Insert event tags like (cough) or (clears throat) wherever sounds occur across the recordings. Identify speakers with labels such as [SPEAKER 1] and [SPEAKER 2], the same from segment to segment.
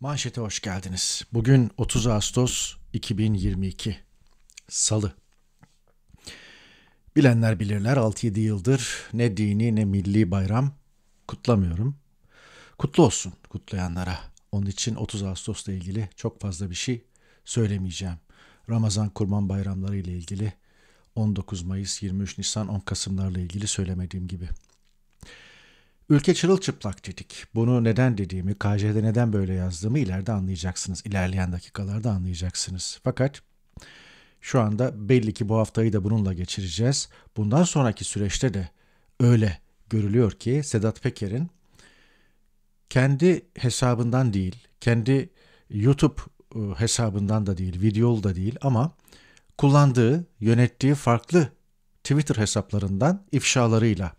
[SPEAKER 1] Manşete hoş geldiniz. Bugün 30 Ağustos 2022 Salı. Bilenler bilirler 6-7 yıldır ne dini ne milli bayram kutlamıyorum. Kutlu olsun kutlayanlara. Onun için 30 Ağustos'la ilgili çok fazla bir şey söylemeyeceğim. Ramazan kurban bayramları ile ilgili 19 Mayıs, 23 Nisan, 10 Kasımlarla ilgili söylemediğim gibi. Ülke çırılçıplak dedik. Bunu neden dediğimi, KJ'de neden böyle yazdığımı ileride anlayacaksınız. İlerleyen dakikalarda anlayacaksınız. Fakat şu anda belli ki bu haftayı da bununla geçireceğiz. Bundan sonraki süreçte de öyle görülüyor ki Sedat Peker'in kendi hesabından değil, kendi YouTube e, hesabından da değil, videolu da değil ama kullandığı, yönettiği farklı Twitter hesaplarından ifşalarıyla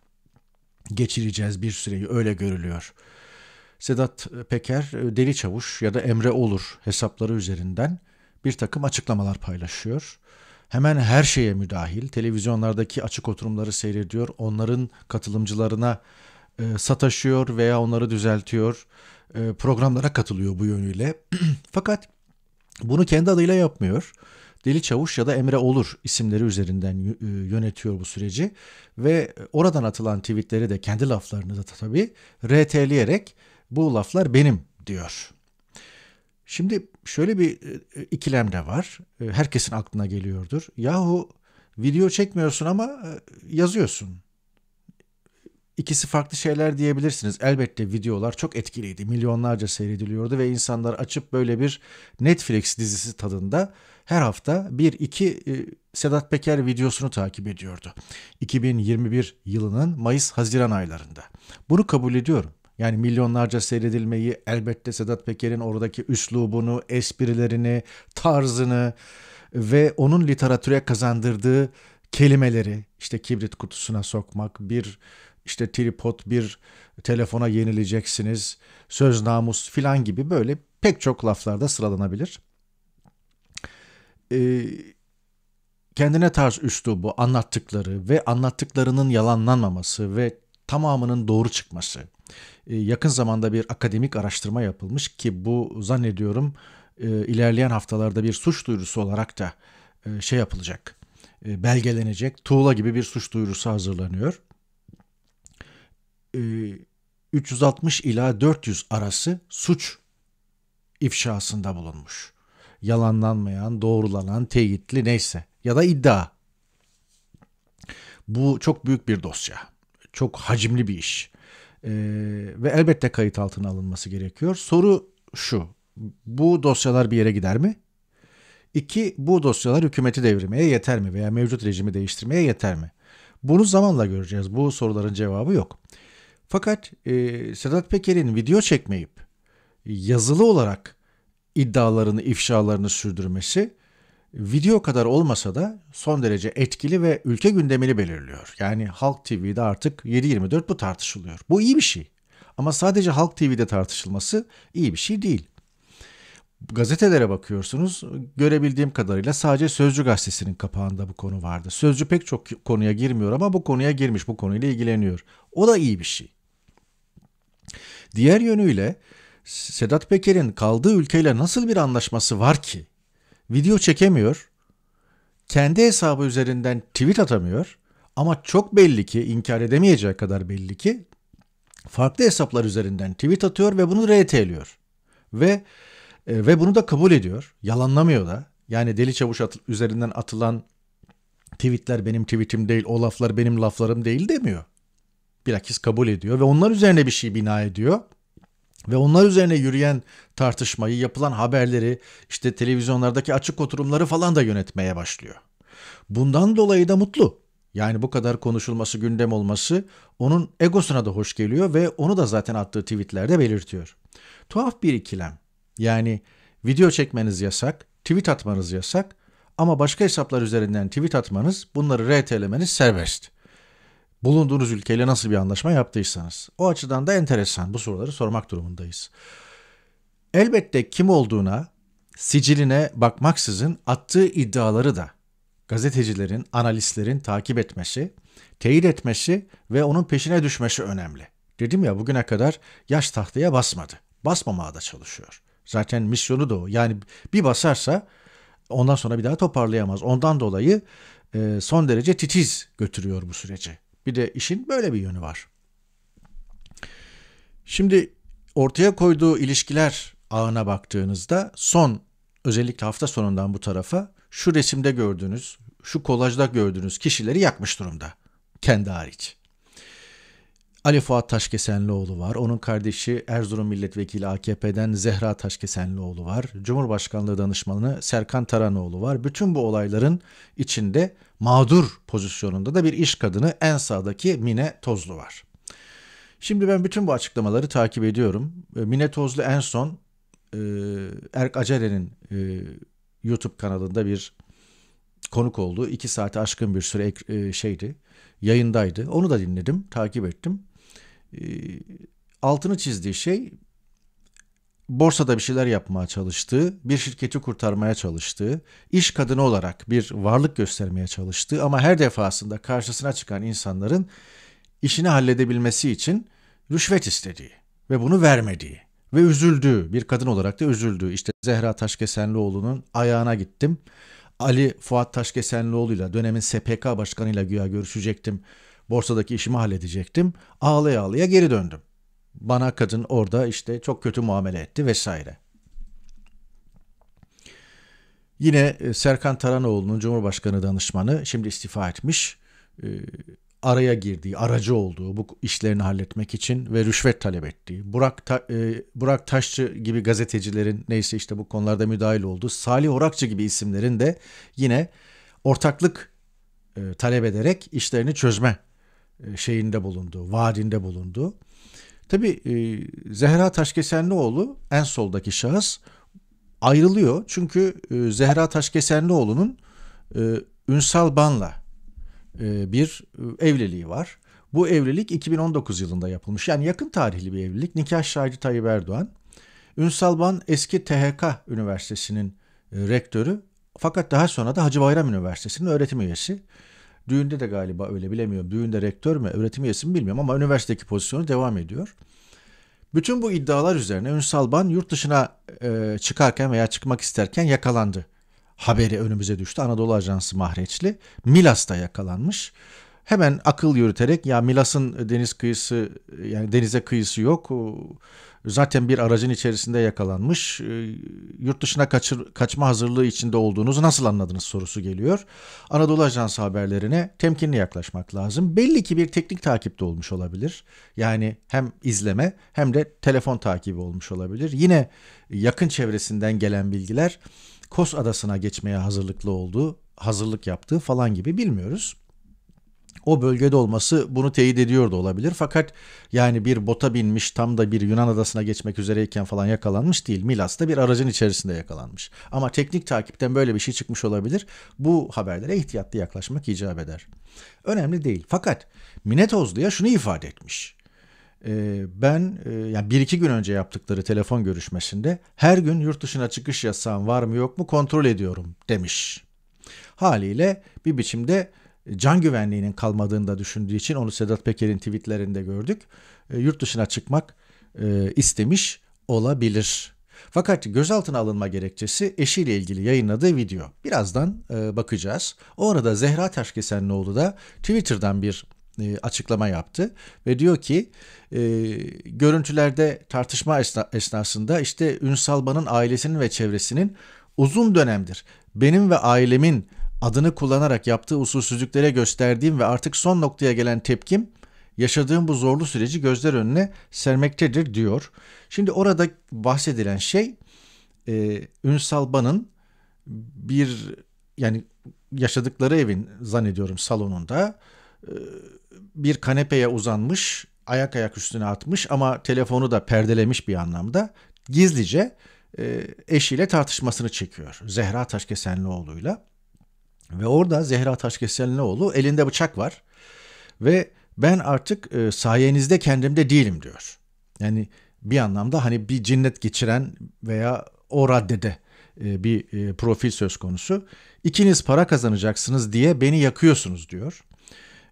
[SPEAKER 1] geçireceğiz bir süreyi öyle görülüyor. Sedat Peker e, Deli Çavuş ya da Emre Olur hesapları üzerinden bir takım açıklamalar paylaşıyor. Hemen her şeye müdahil, televizyonlardaki açık oturumları seyrediyor, onların katılımcılarına e, sataşıyor veya onları düzeltiyor, e, programlara katılıyor bu yönüyle. (clears throat) Fakat bunu kendi adıyla yapmıyor. Deli Çavuş ya da Emre Olur isimleri üzerinden e, yönetiyor bu süreci ve oradan atılan tweetleri de kendi laflarını da tabii RT'leyerek bu laflar benim diyor. Şimdi şöyle bir e, e, ikilem de var. Herkesin aklına geliyordur. Yahu video çekmiyorsun ama yazıyorsun. İkisi farklı şeyler diyebilirsiniz. Elbette videolar çok etkiliydi. Milyonlarca seyrediliyordu ve insanlar açıp böyle bir Netflix dizisi tadında her hafta bir iki e, Sedat Peker videosunu takip ediyordu. 2021 yılının Mayıs-Haziran aylarında. Bunu kabul ediyorum. Yani milyonlarca seyredilmeyi elbette Sedat Peker'in oradaki üslubunu, esprilerini, tarzını ve onun literatüre kazandırdığı kelimeleri işte kibrit kutusuna sokmak, bir işte tripod, bir telefona yenileceksiniz, söz namus filan gibi böyle pek çok laflarda sıralanabilir e, kendine tarz üslubu, anlattıkları ve anlattıklarının yalanlanmaması ve tamamının doğru çıkması. E, yakın zamanda bir akademik araştırma yapılmış ki bu zannediyorum e, ilerleyen haftalarda bir suç duyurusu olarak da e, şey yapılacak, e, belgelenecek. Tuğla gibi bir suç duyurusu hazırlanıyor. E, 360 ila 400 arası suç ifşasında bulunmuş yalanlanmayan, doğrulanan, teyitli neyse ya da iddia. Bu çok büyük bir dosya. Çok hacimli bir iş. Ee, ve elbette kayıt altına alınması gerekiyor. Soru şu. Bu dosyalar bir yere gider mi? İki, bu dosyalar hükümeti devirmeye yeter mi veya mevcut rejimi değiştirmeye yeter mi? Bunu zamanla göreceğiz. Bu soruların cevabı yok. Fakat e, Sedat Peker'in video çekmeyip yazılı olarak iddialarını, ifşalarını sürdürmesi video kadar olmasa da son derece etkili ve ülke gündemini belirliyor. Yani Halk TV'de artık 7-24 bu tartışılıyor. Bu iyi bir şey. Ama sadece Halk TV'de tartışılması iyi bir şey değil. Gazetelere bakıyorsunuz. Görebildiğim kadarıyla sadece Sözcü gazetesinin kapağında bu konu vardı. Sözcü pek çok konuya girmiyor ama bu konuya girmiş, bu konuyla ilgileniyor. O da iyi bir şey. Diğer yönüyle Sedat Peker'in kaldığı ülkeyle nasıl bir anlaşması var ki? Video çekemiyor, kendi hesabı üzerinden tweet atamıyor ama çok belli ki, inkar edemeyeceği kadar belli ki farklı hesaplar üzerinden tweet atıyor ve bunu RT'liyor. Ve e, ve bunu da kabul ediyor. Yalanlamıyor da. Yani Deli Çavuş at- üzerinden atılan tweetler benim tweetim değil, o laflar benim laflarım değil demiyor. Bilakis kabul ediyor ve onlar üzerine bir şey bina ediyor ve onlar üzerine yürüyen tartışmayı, yapılan haberleri, işte televizyonlardaki açık oturumları falan da yönetmeye başlıyor. Bundan dolayı da mutlu. Yani bu kadar konuşulması, gündem olması onun egosuna da hoş geliyor ve onu da zaten attığı tweetlerde belirtiyor. Tuhaf bir ikilem. Yani video çekmeniz yasak, tweet atmanız yasak ama başka hesaplar üzerinden tweet atmanız, bunları RT'lemeniz serbest bulunduğunuz ülkeyle nasıl bir anlaşma yaptıysanız. O açıdan da enteresan bu soruları sormak durumundayız. Elbette kim olduğuna, siciline bakmaksızın attığı iddiaları da gazetecilerin, analistlerin takip etmesi, teyit etmesi ve onun peşine düşmesi önemli. Dedim ya bugüne kadar yaş tahtaya basmadı. Basmamaya da çalışıyor. Zaten misyonu da o. Yani bir basarsa ondan sonra bir daha toparlayamaz. Ondan dolayı e, son derece titiz götürüyor bu süreci. Bir de işin böyle bir yönü var. Şimdi ortaya koyduğu ilişkiler ağına baktığınızda son özellikle hafta sonundan bu tarafa şu resimde gördüğünüz, şu kolajda gördüğünüz kişileri yakmış durumda. Kendi hariç. Ali Fuat Taşkesenlioğlu var. Onun kardeşi Erzurum Milletvekili AKP'den Zehra Taşkesenlioğlu var. Cumhurbaşkanlığı danışmanı Serkan Taranoğlu var. Bütün bu olayların içinde mağdur pozisyonunda da bir iş kadını en sağdaki Mine Tozlu var. Şimdi ben bütün bu açıklamaları takip ediyorum. Ee, Mine Tozlu en son e, Erk Acele'nin e, YouTube kanalında bir konuk oldu. İki saate aşkın bir süre e, şeydi, yayındaydı. Onu da dinledim, takip ettim. E, altını çizdiği şey borsada bir şeyler yapmaya çalıştığı, bir şirketi kurtarmaya çalıştığı, iş kadını olarak bir varlık göstermeye çalıştığı ama her defasında karşısına çıkan insanların işini halledebilmesi için rüşvet istediği ve bunu vermediği ve üzüldüğü, bir kadın olarak da üzüldüğü. İşte Zehra Taşkesenlioğlu'nun ayağına gittim. Ali Fuat Taşkesenlioğlu'yla dönemin SPK başkanıyla güya görüşecektim. Borsadaki işimi halledecektim. Ağlaya ağlaya geri döndüm. Bana kadın orada işte çok kötü muamele etti vesaire. Yine e, Serkan Taranoğlu'nun Cumhurbaşkanı danışmanı şimdi istifa etmiş. E, araya girdiği, aracı olduğu bu işlerini halletmek için ve rüşvet talep ettiği. Burak, Ta e, Burak Taşçı gibi gazetecilerin neyse işte bu konularda müdahil olduğu. Salih Orakçı gibi isimlerin de yine ortaklık talep ederek işlerini çözme e, şeyinde bulundu, vaadinde bulundu. Tabi e, Zehra Taşkesenlioğlu en soldaki şahıs ayrılıyor. Çünkü e, Zehra Taşkesenlioğlu'nun Ünsal Ban'la bir evliliği var. Bu evlilik 2019 yılında yapılmış. Yani yakın tarihli bir evlilik. Nikah şahidi Tayyip Erdoğan. Ünsal Ban eski THK Üniversitesi'nin rektörü fakat daha sonra da Hacı Bayram Üniversitesi'nin öğretim üyesi. Düğünde de galiba öyle bilemiyorum. Düğünde rektör mü, öğretim üyesi mi bilmiyorum ama üniversitedeki pozisyonu devam ediyor. Bütün bu iddialar üzerine Ünsal Ban yurt dışına e, çıkarken veya çıkmak isterken yakalandı. Haberi önümüze düştü. Anadolu Ajansı Mahreçli Milas'ta yakalanmış hemen akıl yürüterek ya Milas'ın deniz kıyısı yani denize kıyısı yok. Zaten bir aracın içerisinde yakalanmış. Ee, yurt dışına kaçır, kaçma hazırlığı içinde olduğunuzu nasıl anladınız sorusu geliyor. Anadolu Ajansı haberlerine temkinli yaklaşmak lazım. Belli ki bir teknik takipte olmuş olabilir. Yani hem izleme hem de telefon takibi olmuş olabilir. Yine yakın çevresinden gelen bilgiler Kos Adası'na geçmeye hazırlıklı olduğu, hazırlık yaptığı falan gibi bilmiyoruz o bölgede olması bunu teyit ediyor da olabilir. Fakat yani bir bota binmiş tam da bir Yunan adasına geçmek üzereyken falan yakalanmış değil. Milas'ta bir aracın içerisinde yakalanmış. Ama teknik takipten böyle bir şey çıkmış olabilir. Bu haberlere ihtiyatlı yaklaşmak icap eder. Önemli değil. Fakat Minet Ozlu'ya şunu ifade etmiş. Ee, ben e, yani bir iki gün önce yaptıkları telefon görüşmesinde her gün yurt dışına çıkış yasağım var mı yok mu kontrol ediyorum demiş. Haliyle bir biçimde can güvenliğinin kalmadığını da düşündüğü için onu Sedat Peker'in tweetlerinde gördük. E, yurt dışına çıkmak e, istemiş olabilir. Fakat gözaltına alınma gerekçesi eşiyle ilgili yayınladığı video. Birazdan e, bakacağız. O arada Zehra Taşkesenlioğlu da Twitter'dan bir açıklama yaptı ve diyor ki e, görüntülerde tartışma esna, esnasında işte Ünsalban'ın ailesinin ve çevresinin uzun dönemdir benim ve ailemin adını kullanarak yaptığı usulsüzlüklere gösterdiğim ve artık son noktaya gelen tepkim yaşadığım bu zorlu süreci gözler önüne sermektedir diyor. Şimdi orada bahsedilen şey e, Ünsal Ban'ın bir yani yaşadıkları evin zannediyorum salonunda e, bir kanepeye uzanmış ayak ayak üstüne atmış ama telefonu da perdelemiş bir anlamda gizlice e, eşiyle tartışmasını çekiyor Zehra Taşkesenlioğlu'yla. Ve orada Zehra Taşkesenlioğlu elinde bıçak var ve ben artık e, sayenizde kendimde değilim diyor. Yani bir anlamda hani bir cinnet geçiren veya o raddede e, bir e, profil söz konusu. İkiniz para kazanacaksınız diye beni yakıyorsunuz diyor.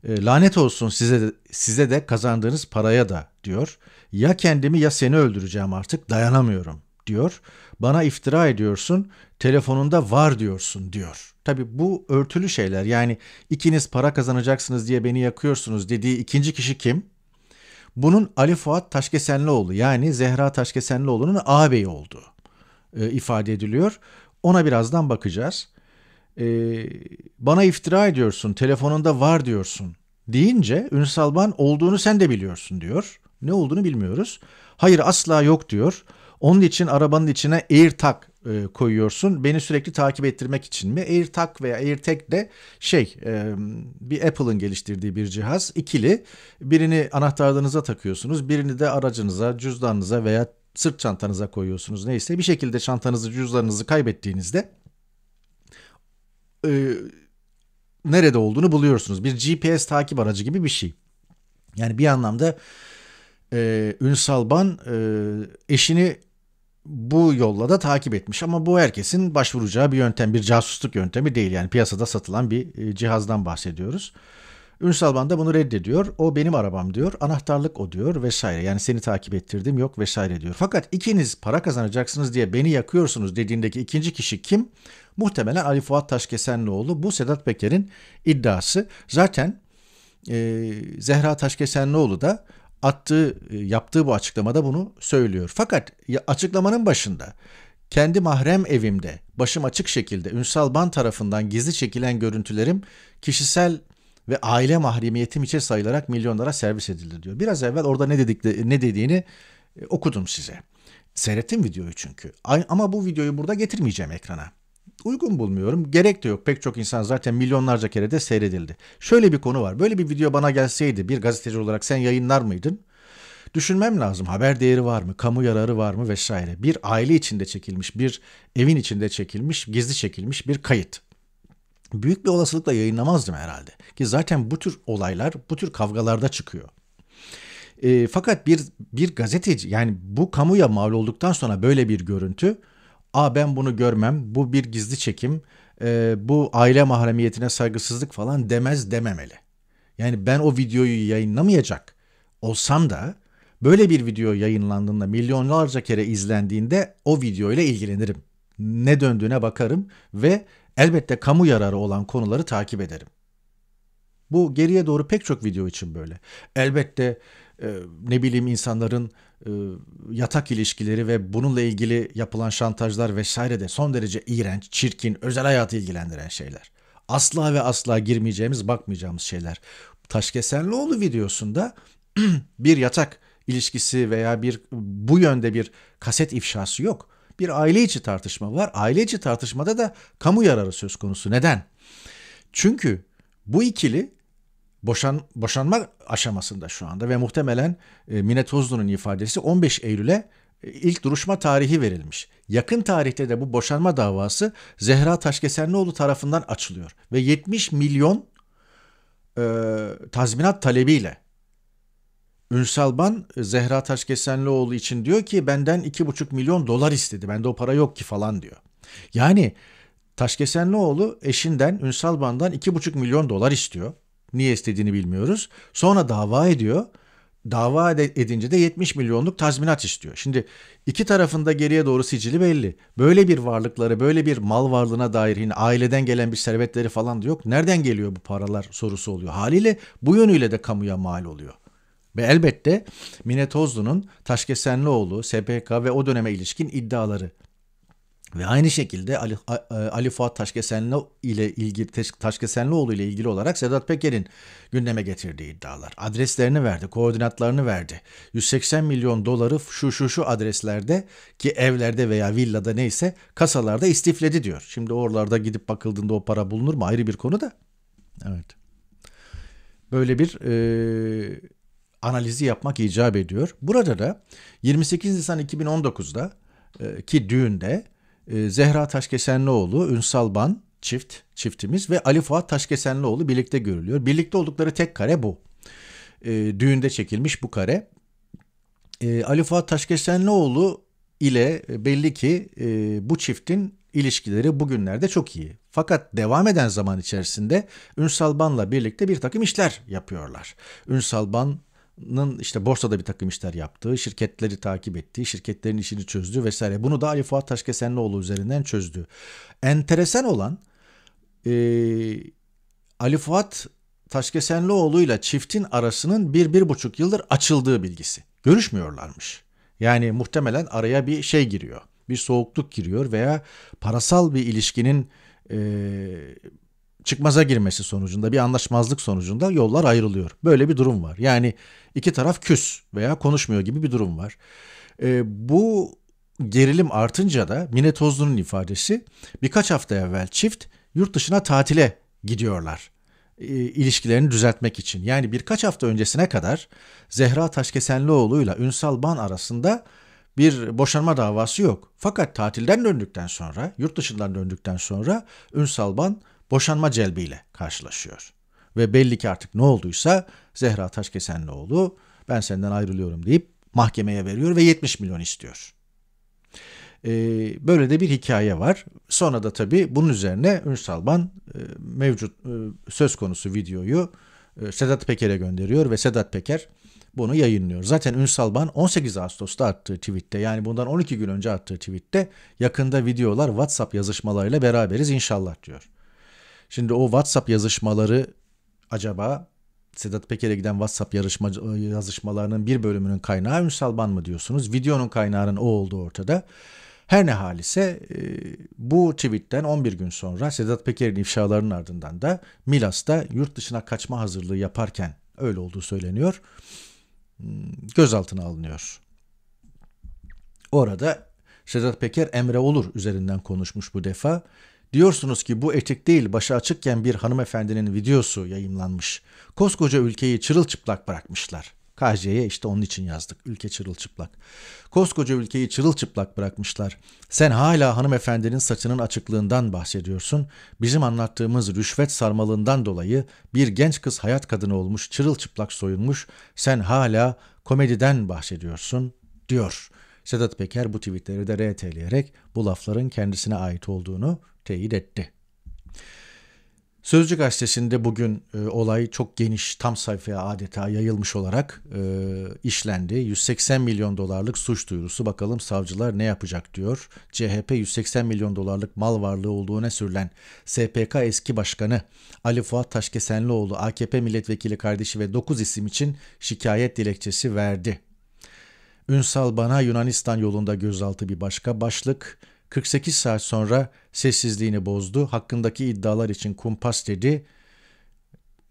[SPEAKER 1] E, lanet olsun size de, size de kazandığınız paraya da diyor. Ya kendimi ya seni öldüreceğim artık dayanamıyorum diyor bana iftira ediyorsun, telefonunda var diyorsun diyor. Tabi bu örtülü şeyler yani ikiniz para kazanacaksınız diye beni yakıyorsunuz dediği ikinci kişi kim? Bunun Ali Fuat Taşkesenlioğlu yani Zehra Taşkesenlioğlu'nun ağabeyi olduğu e, ifade ediliyor. Ona birazdan bakacağız. E, bana iftira ediyorsun, telefonunda var diyorsun deyince Ünsalban olduğunu sen de biliyorsun diyor. Ne olduğunu bilmiyoruz. Hayır asla yok diyor. Onun için arabanın içine AirTag e, koyuyorsun. Beni sürekli takip ettirmek için mi? AirTag veya AirTag de şey e, bir Apple'ın geliştirdiği bir cihaz. İkili. Birini anahtarlarınıza takıyorsunuz. Birini de aracınıza, cüzdanınıza veya sırt çantanıza koyuyorsunuz. Neyse bir şekilde çantanızı, cüzdanınızı kaybettiğinizde e, nerede olduğunu buluyorsunuz. Bir GPS takip aracı gibi bir şey. Yani bir anlamda e, Ünsal Ban e, eşini bu yolla da takip etmiş ama bu herkesin başvuracağı bir yöntem, bir casusluk yöntemi değil. Yani piyasada satılan bir e, cihazdan bahsediyoruz. Ünsal Ban da bunu reddediyor. O benim arabam diyor. Anahtarlık o diyor vesaire. Yani seni takip ettirdim yok vesaire diyor. Fakat ikiniz para kazanacaksınız diye beni yakıyorsunuz dediğindeki ikinci kişi kim? Muhtemelen Ali Fuat Taşkesenlioğlu. Bu Sedat Peker'in iddiası. Zaten e, Zehra Taşkesenlioğlu da attığı e, yaptığı bu açıklamada bunu söylüyor. Fakat açıklamanın başında kendi mahrem evimde başım açık şekilde Ünsal Ban tarafından gizli çekilen görüntülerim kişisel ve aile mahremiyetim içe sayılarak milyonlara servis edilir diyor. Biraz evvel orada ne dedik ne dediğini e, okudum size. Seyrettim videoyu çünkü. Ama bu videoyu burada getirmeyeceğim ekrana uygun bulmuyorum. Gerek de yok. Pek çok insan zaten milyonlarca kere de seyredildi. Şöyle bir konu var. Böyle bir video bana gelseydi bir gazeteci olarak sen yayınlar mıydın? Düşünmem lazım. Haber değeri var mı? Kamu yararı var mı? Vesaire. Bir aile içinde çekilmiş, bir evin içinde çekilmiş, gizli çekilmiş bir kayıt. Büyük bir olasılıkla yayınlamazdım herhalde. Ki zaten bu tür olaylar, bu tür kavgalarda çıkıyor. E, fakat bir bir gazeteci yani bu kamuya mal olduktan sonra böyle bir görüntü Aa ben bunu görmem, bu bir gizli çekim, e, bu aile mahremiyetine saygısızlık falan demez dememeli. Yani ben o videoyu yayınlamayacak olsam da böyle bir video yayınlandığında milyonlarca kere izlendiğinde o videoyla ilgilenirim. Ne döndüğüne bakarım ve elbette kamu yararı olan konuları takip ederim. Bu geriye doğru pek çok video için böyle. Elbette e, ne bileyim insanların e, yatak ilişkileri ve bununla ilgili yapılan şantajlar vesaire de son derece iğrenç, çirkin, özel hayatı ilgilendiren şeyler. Asla ve asla girmeyeceğimiz, bakmayacağımız şeyler. Taşkesenlioğlu videosunda (clears throat) bir yatak ilişkisi veya bir bu yönde bir kaset ifşası yok. Bir aile içi tartışma var. Aile içi tartışmada da kamu yararı söz konusu. Neden? Çünkü bu ikili boşan boşanma aşamasında şu anda ve muhtemelen e, Mine Tozlu'nun ifadesi 15 Eylül'e e, ilk duruşma tarihi verilmiş. Yakın tarihte de bu boşanma davası Zehra Taşkesenlioğlu tarafından açılıyor ve 70 milyon e, tazminat talebiyle Ünsal Ban e, Zehra Taşkesenlioğlu için diyor ki benden 2,5 milyon dolar istedi. Bende o para yok ki falan diyor. Yani Taşkesenlioğlu eşinden Ünsal Ban'dan 2,5 milyon dolar istiyor. Niye istediğini bilmiyoruz. Sonra dava ediyor. Dava edince de 70 milyonluk tazminat istiyor. Şimdi iki tarafında geriye doğru sicili belli. Böyle bir varlıkları, böyle bir mal varlığına dair yine aileden gelen bir servetleri falan da yok. Nereden geliyor bu paralar sorusu oluyor. Haliyle bu yönüyle de kamuya mal oluyor. Ve elbette Mine Tozlu'nun Taşkesenlioğlu, SPK ve o döneme ilişkin iddiaları ve aynı şekilde Ali, e, Ali Fuat Taşkesenli ile ilgili Taşkesenlioğlu ile ilgili olarak Sedat Peker'in gündeme getirdiği iddialar. Adreslerini verdi, koordinatlarını verdi. 180 milyon doları şu şu şu adreslerde ki evlerde veya villada neyse kasalarda istifledi diyor. Şimdi oralarda gidip bakıldığında o para bulunur mu ayrı bir konu da. Evet. Böyle bir e, analizi yapmak icap ediyor. Burada da 28 Nisan 2019'da e, ki düğünde ee, Zehra Taşkesenlioğlu, Ünsal Ban çift, çiftimiz ve Ali Fuat Taşkesenlioğlu birlikte görülüyor. Birlikte oldukları tek kare bu. E, düğünde çekilmiş bu kare. E, Ali Fuat Taşkesenlioğlu ile belli ki e, bu çiftin ilişkileri bugünlerde çok iyi. Fakat devam eden zaman içerisinde Ünsal Ban'la birlikte bir takım işler yapıyorlar. Ünsal Ban işte borsada bir takım işler yaptığı, şirketleri takip ettiği, şirketlerin işini çözdüğü vesaire. Bunu da Ali Fuat Taşkesenlioğlu üzerinden çözdü. Enteresan olan e, Ali Fuat Taşkesenlioğlu ile çiftin arasının bir, bir buçuk yıldır açıldığı bilgisi. Görüşmüyorlarmış. Yani muhtemelen araya bir şey giriyor. Bir soğukluk giriyor veya parasal bir ilişkinin e, çıkmaza girmesi sonucunda bir anlaşmazlık sonucunda yollar ayrılıyor. Böyle bir durum var. Yani iki taraf küs veya konuşmuyor gibi bir durum var. E, bu gerilim artınca da Mine Tozlu'nun ifadesi birkaç hafta evvel çift yurt dışına tatile gidiyorlar e, ilişkilerini düzeltmek için. Yani birkaç hafta öncesine kadar Zehra Taşkesenlioğlu ile Ünsal Ban arasında bir boşanma davası yok. Fakat tatilden döndükten sonra, yurt dışından döndükten sonra Ünsal Ban boşanma celbiyle karşılaşıyor. Ve belli ki artık ne olduysa Zehra Taşkesenlioğlu ben senden ayrılıyorum deyip mahkemeye veriyor ve 70 milyon istiyor. Ee, böyle de bir hikaye var. Sonra da tabii bunun üzerine Ünsalban e, mevcut e, söz konusu videoyu e, Sedat Peker'e gönderiyor ve Sedat Peker bunu yayınlıyor. Zaten Ünsalban 18 Ağustos'ta attığı tweette yani bundan 12 gün önce attığı tweette yakında videolar WhatsApp yazışmalarıyla beraberiz inşallah diyor. Şimdi o WhatsApp yazışmaları acaba Sedat Peker'e giden WhatsApp yarışma, yazışmalarının bir bölümünün kaynağı Ünsalban mı diyorsunuz? Videonun kaynağının o olduğu ortada. Her ne hal ise e, bu tweetten 11 gün sonra Sedat Peker'in ifşalarının ardından da Milas'ta yurt dışına kaçma hazırlığı yaparken öyle olduğu söyleniyor. Hmm, gözaltına alınıyor. Orada Sedat Peker Emre Olur üzerinden konuşmuş bu defa. Diyorsunuz ki bu etik değil başı açıkken bir hanımefendinin videosu yayımlanmış. Koskoca ülkeyi çırılçıplak bırakmışlar. KJ'ye işte onun için yazdık. Ülke çırılçıplak. Koskoca ülkeyi çırılçıplak bırakmışlar. Sen hala hanımefendinin saçının açıklığından bahsediyorsun. Bizim anlattığımız rüşvet sarmalından dolayı bir genç kız hayat kadını olmuş, çırılçıplak soyunmuş. Sen hala komediden bahsediyorsun diyor. Sedat Peker bu tweetleri de RT'leyerek bu lafların kendisine ait olduğunu teyit etti. Sözcü gazetesinde bugün e, olay çok geniş tam sayfaya adeta yayılmış olarak e, işlendi. 180 milyon dolarlık suç duyurusu bakalım savcılar ne yapacak diyor. CHP 180 milyon dolarlık mal varlığı olduğuna sürülen SPK eski başkanı Ali Fuat Taşkesenlioğlu AKP milletvekili kardeşi ve 9 isim için şikayet dilekçesi verdi. Ünsal bana Yunanistan yolunda gözaltı bir başka başlık. 48 saat sonra sessizliğini bozdu. Hakkındaki iddialar için kumpas dedi.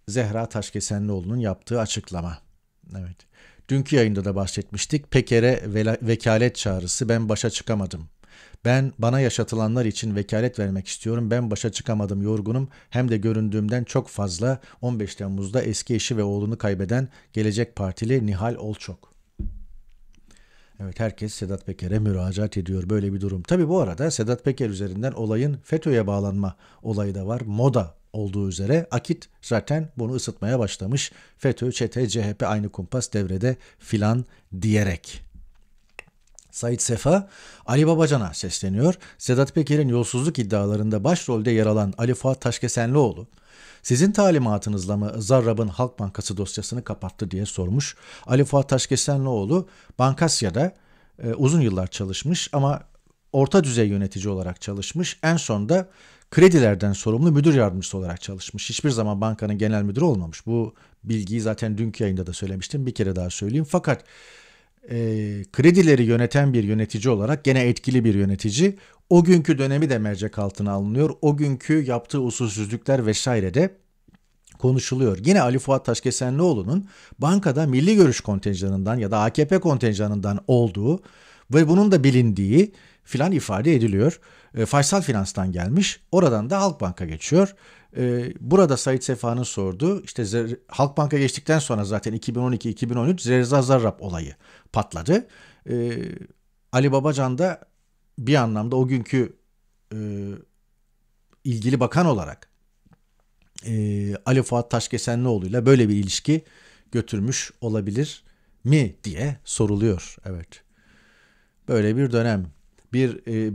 [SPEAKER 1] Zehra Taşkesenlioğlu'nun yaptığı açıklama. Evet. Dünkü yayında da bahsetmiştik. Peker'e vekalet çağrısı ben başa çıkamadım. Ben bana yaşatılanlar için vekalet vermek istiyorum. Ben başa çıkamadım yorgunum. Hem de göründüğümden çok fazla 15 Temmuz'da eski eşi ve oğlunu kaybeden Gelecek Partili Nihal Olçok. Evet herkes Sedat Peker'e müracaat ediyor böyle bir durum. Tabi bu arada Sedat Peker üzerinden olayın FETÖ'ye bağlanma olayı da var. Moda olduğu üzere Akit zaten bunu ısıtmaya başlamış. FETÖ, ÇETE, CHP aynı kumpas devrede filan diyerek. Said Sefa, Ali Babacan'a sesleniyor. Sedat Peker'in yolsuzluk iddialarında başrolde yer alan Ali Fuat Taşkesenlioğlu, sizin talimatınızla mı Zarrab'ın Halk Bankası dosyasını kapattı diye sormuş. Ali Fuat Taşkesenlioğlu Bankasya'da e, uzun yıllar çalışmış ama orta düzey yönetici olarak çalışmış. En son da kredilerden sorumlu müdür yardımcısı olarak çalışmış. Hiçbir zaman bankanın genel müdürü olmamış. Bu bilgiyi zaten dünkü yayında da söylemiştim. Bir kere daha söyleyeyim. Fakat e, kredileri yöneten bir yönetici olarak gene etkili bir yönetici o günkü dönemi de mercek altına alınıyor. O günkü yaptığı usulsüzlükler vesaire de konuşuluyor. Yine Ali Fuat Taşkesenlioğlu'nun bankada milli görüş kontenjanından ya da AKP kontenjanından olduğu ve bunun da bilindiği filan ifade ediliyor. E, Faysal Finans'tan gelmiş. Oradan da Halkbank'a geçiyor. E, burada Sait Sefa'nın sorduğu işte Zer, Halkbank'a geçtikten sonra zaten 2012-2013 Zerza Zarrab olayı patladı. E, Ali Babacan da bir anlamda o günkü e, ilgili bakan olarak e, Ali Fuat Taşkesenlioğlu ile böyle bir ilişki götürmüş olabilir mi diye soruluyor. Evet. Böyle bir dönem. Bir e,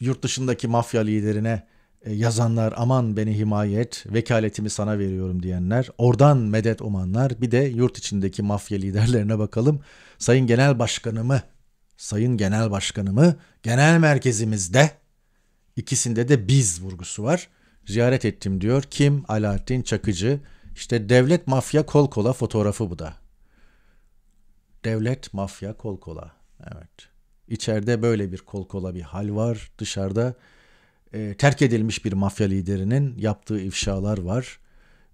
[SPEAKER 1] yurt dışındaki mafya liderine e, yazanlar aman beni himaye et, vekaletimi sana veriyorum diyenler, oradan medet umanlar, bir de yurt içindeki mafya liderlerine bakalım. Sayın Genel Başkanımı Sayın Genel Başkanımı genel merkezimizde ikisinde de biz vurgusu var. Ziyaret ettim diyor. Kim? Alaaddin Çakıcı. İşte devlet mafya kol kola fotoğrafı bu da. Devlet mafya kol kola. Evet. İçeride böyle bir kol kola bir hal var. Dışarıda e, terk edilmiş bir mafya liderinin yaptığı ifşalar var.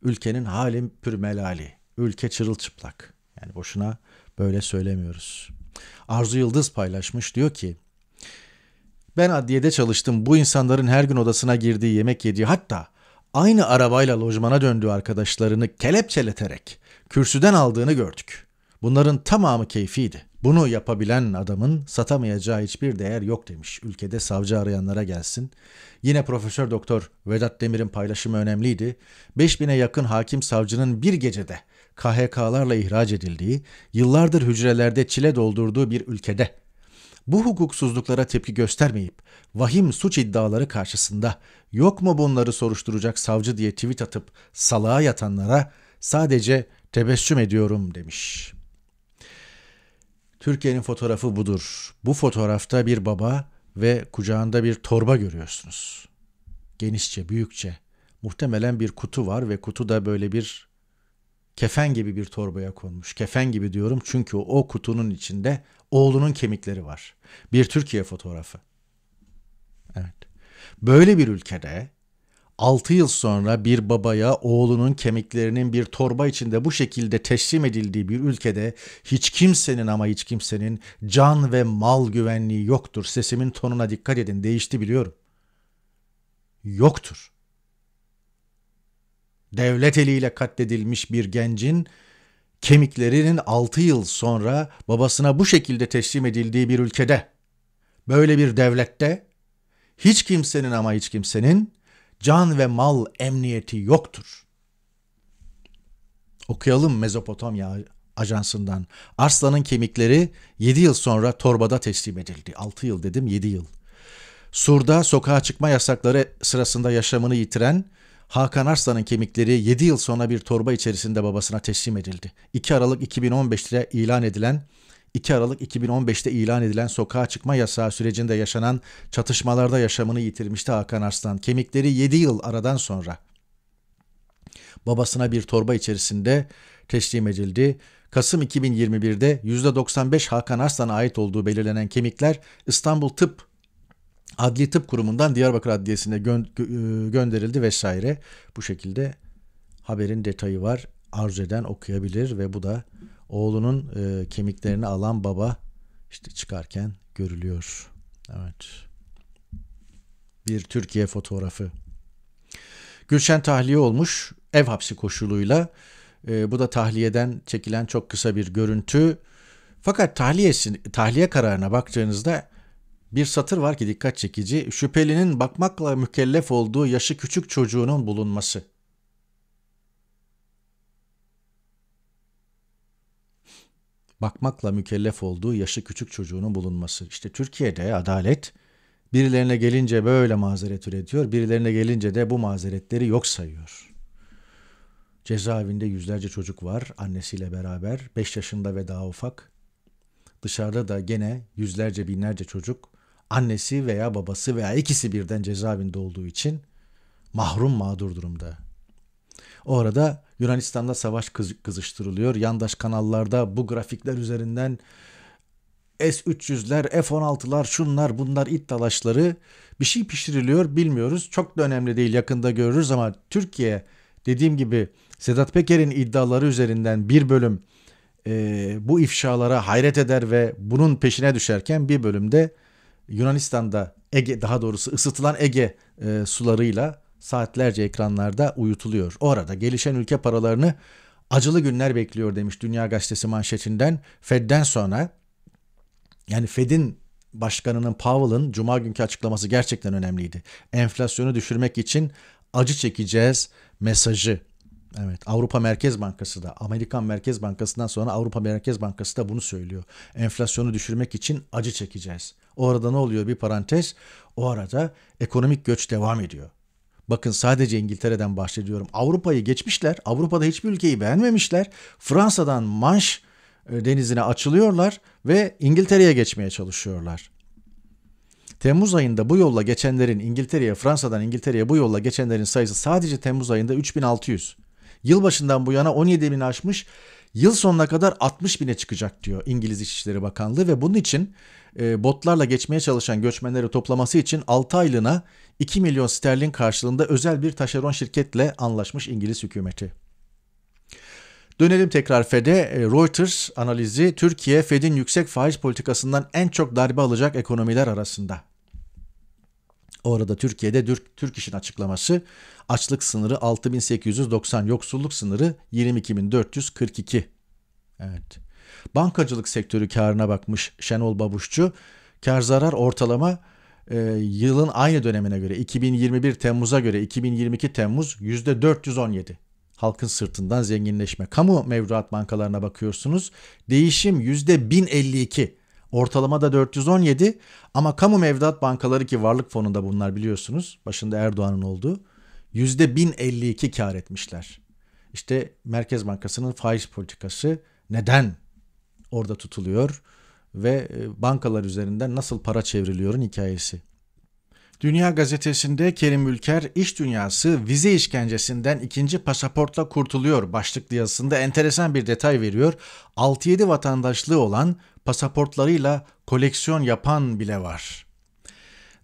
[SPEAKER 1] Ülkenin hali pürmelali. Ülke çırılçıplak. Yani boşuna böyle söylemiyoruz. Arzu Yıldız paylaşmış. Diyor ki ben adliyede çalıştım. Bu insanların her gün odasına girdiği, yemek yediği hatta aynı arabayla lojmana döndüğü arkadaşlarını kelepçeleterek kürsüden aldığını gördük. Bunların tamamı keyfiydi. Bunu yapabilen adamın satamayacağı hiçbir değer yok demiş. Ülkede savcı arayanlara gelsin. Yine Profesör Doktor Vedat Demir'in paylaşımı önemliydi. 5000'e yakın hakim savcının bir gecede KHK'larla ihraç edildiği, yıllardır hücrelerde çile doldurduğu bir ülkede bu hukuksuzluklara tepki göstermeyip vahim suç iddiaları karşısında yok mu bunları soruşturacak savcı diye tweet atıp salağa yatanlara sadece tebessüm ediyorum demiş. Türkiye'nin fotoğrafı budur. Bu fotoğrafta bir baba ve kucağında bir torba görüyorsunuz. Genişçe, büyükçe. Muhtemelen bir kutu var ve kutu da böyle bir kefen gibi bir torbaya konmuş. Kefen gibi diyorum çünkü o kutunun içinde oğlunun kemikleri var. Bir Türkiye fotoğrafı. Evet. Böyle bir ülkede 6 yıl sonra bir babaya oğlunun kemiklerinin bir torba içinde bu şekilde teslim edildiği bir ülkede hiç kimsenin ama hiç kimsenin can ve mal güvenliği yoktur. Sesimin tonuna dikkat edin değişti biliyorum. Yoktur devlet eliyle katledilmiş bir gencin kemiklerinin 6 yıl sonra babasına bu şekilde teslim edildiği bir ülkede, böyle bir devlette hiç kimsenin ama hiç kimsenin can ve mal emniyeti yoktur. Okuyalım Mezopotamya Ajansı'ndan. Arslan'ın kemikleri 7 yıl sonra torbada teslim edildi. 6 yıl dedim 7 yıl. Sur'da sokağa çıkma yasakları sırasında yaşamını yitiren Hakan Arslan'ın kemikleri 7 yıl sonra bir torba içerisinde babasına teslim edildi. 2 Aralık 2015'te ilan edilen 2 Aralık 2015'te ilan edilen sokağa çıkma yasağı sürecinde yaşanan çatışmalarda yaşamını yitirmişti Hakan Arslan. Kemikleri 7 yıl aradan sonra babasına bir torba içerisinde teslim edildi. Kasım 2021'de %95 Hakan Arslan'a ait olduğu belirlenen kemikler İstanbul Tıp Adli Tıp Kurumu'ndan Diyarbakır Adliyesi'ne gö- e, gönderildi vesaire. Bu şekilde haberin detayı var. Arzu eden okuyabilir ve bu da oğlunun e, kemiklerini alan baba işte çıkarken görülüyor. Evet. Bir Türkiye fotoğrafı. Gülşen tahliye olmuş ev hapsi koşuluyla. E, bu da tahliyeden çekilen çok kısa bir görüntü. Fakat tahliyesi, tahliye kararına baktığınızda bir satır var ki dikkat çekici. Şüphelinin bakmakla mükellef olduğu yaşı küçük çocuğunun bulunması. Bakmakla mükellef olduğu yaşı küçük çocuğunun bulunması. İşte Türkiye'de adalet birilerine gelince böyle mazeret üretiyor, birilerine gelince de bu mazeretleri yok sayıyor. Cezaevinde yüzlerce çocuk var annesiyle beraber. 5 yaşında ve daha ufak. Dışarıda da gene yüzlerce binlerce çocuk annesi veya babası veya ikisi birden cezaevinde olduğu için mahrum mağdur durumda. O arada Yunanistan'da savaş kız- kızıştırılıyor. Yandaş kanallarda bu grafikler üzerinden S-300'ler, F-16'lar, şunlar bunlar it bir şey pişiriliyor bilmiyoruz. Çok da önemli değil yakında görürüz ama Türkiye dediğim gibi Sedat Peker'in iddiaları üzerinden bir bölüm e, bu ifşalara hayret eder ve bunun peşine düşerken bir bölümde Yunanistan'da Ege daha doğrusu ısıtılan Ege e, sularıyla saatlerce ekranlarda uyutuluyor. O arada gelişen ülke paralarını acılı günler bekliyor demiş Dünya Gazetesi manşetinden. Fed'den sonra yani Fed'in başkanının Powell'ın cuma günkü açıklaması gerçekten önemliydi. Enflasyonu düşürmek için acı çekeceğiz mesajı. Evet Avrupa Merkez Bankası da Amerikan Merkez Bankası'ndan sonra Avrupa Merkez Bankası da bunu söylüyor. Enflasyonu düşürmek için acı çekeceğiz. O arada ne oluyor bir parantez? O arada ekonomik göç devam ediyor. Bakın sadece İngiltere'den bahsediyorum. Avrupa'yı geçmişler. Avrupa'da hiçbir ülkeyi beğenmemişler. Fransa'dan Manş e, denizine açılıyorlar ve İngiltere'ye geçmeye çalışıyorlar. Temmuz ayında bu yolla geçenlerin İngiltere'ye, Fransa'dan İngiltere'ye bu yolla geçenlerin sayısı sadece Temmuz ayında 3600. Yılbaşından bu yana 17 bin aşmış, yıl sonuna kadar 60 bine çıkacak diyor İngiliz İçişleri Bakanlığı ve bunun için e, botlarla geçmeye çalışan göçmenleri toplaması için 6 aylığına 2 milyon sterlin karşılığında özel bir taşeron şirketle anlaşmış İngiliz hükümeti. Dönelim tekrar Fed'e. E, Reuters analizi Türkiye Fed'in yüksek faiz politikasından en çok darbe alacak ekonomiler arasında. Orada Türkiye'de Türk, Türk işin açıklaması açlık sınırı 6890, yoksulluk sınırı 22442. Evet. Bankacılık sektörü karına bakmış Şenol Babuşçu. Kar zarar ortalama e, yılın aynı dönemine göre 2021 Temmuz'a göre 2022 Temmuz %417. Halkın sırtından zenginleşme. Kamu mevduat bankalarına bakıyorsunuz. Değişim %1052. Ortalama da 417 ama kamu mevduat bankaları ki varlık fonunda bunlar biliyorsunuz. Başında Erdoğan'ın olduğu. %1052 kar etmişler. İşte Merkez Bankası'nın faiz politikası neden orada tutuluyor ve e, bankalar üzerinden nasıl para çevriliyorun hikayesi. Dünya gazetesinde Kerim Ülker iş dünyası vize işkencesinden ikinci pasaportla kurtuluyor başlıklı yazısında enteresan bir detay veriyor. 6-7 vatandaşlığı olan pasaportlarıyla koleksiyon yapan bile var.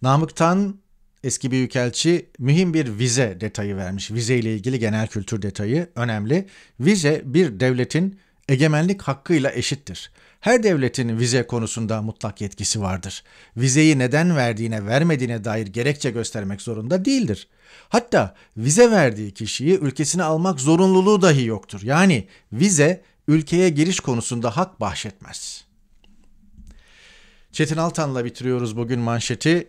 [SPEAKER 1] Namık'tan eski büyükelçi mühim bir vize detayı vermiş. Vize ile ilgili genel kültür detayı önemli. Vize bir devletin egemenlik hakkıyla eşittir. Her devletin vize konusunda mutlak yetkisi vardır. Vizeyi neden verdiğine vermediğine dair gerekçe göstermek zorunda değildir. Hatta vize verdiği kişiyi ülkesine almak zorunluluğu dahi yoktur. Yani vize ülkeye giriş konusunda hak bahşetmez. Çetin Altan'la bitiriyoruz bugün manşeti.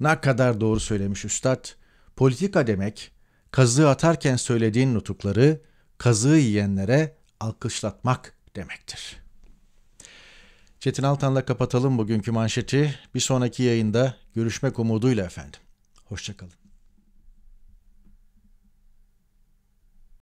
[SPEAKER 1] Ne kadar doğru söylemiş üstad. Politika demek, kazığı atarken söylediğin nutukları, kazığı yiyenlere alkışlatmak demektir. Çetin Altan'la kapatalım bugünkü manşeti. Bir sonraki yayında görüşmek umuduyla efendim. Hoşçakalın.